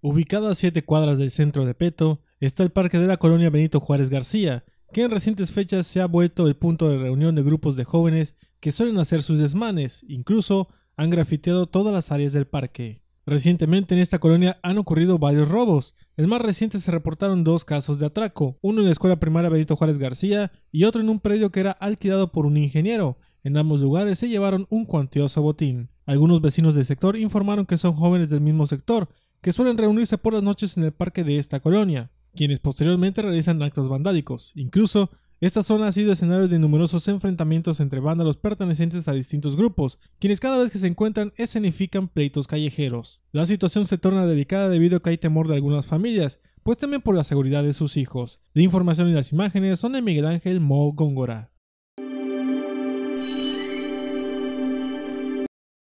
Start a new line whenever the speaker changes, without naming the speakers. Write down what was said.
Ubicado a 7 cuadras del centro de Peto, está el parque de la colonia Benito Juárez García, que en recientes fechas se ha vuelto el punto de reunión de grupos de jóvenes que suelen hacer sus desmanes, incluso han grafiteado todas las áreas del parque. Recientemente en esta colonia han ocurrido varios robos. El más reciente se reportaron dos casos de atraco, uno en la escuela primaria Benito Juárez García y otro en un predio que era alquilado por un ingeniero. En ambos lugares se llevaron un cuantioso botín. Algunos vecinos del sector informaron que son jóvenes del mismo sector, que suelen reunirse por las noches en el parque de esta colonia, quienes posteriormente realizan actos vandálicos. Incluso, esta zona ha sido escenario de numerosos enfrentamientos entre vándalos pertenecientes a distintos grupos, quienes cada vez que se encuentran escenifican pleitos callejeros. La situación se torna delicada debido a que hay temor de algunas familias, pues temen por la seguridad de sus hijos. La información y las imágenes son de Miguel Ángel Mo Góngora.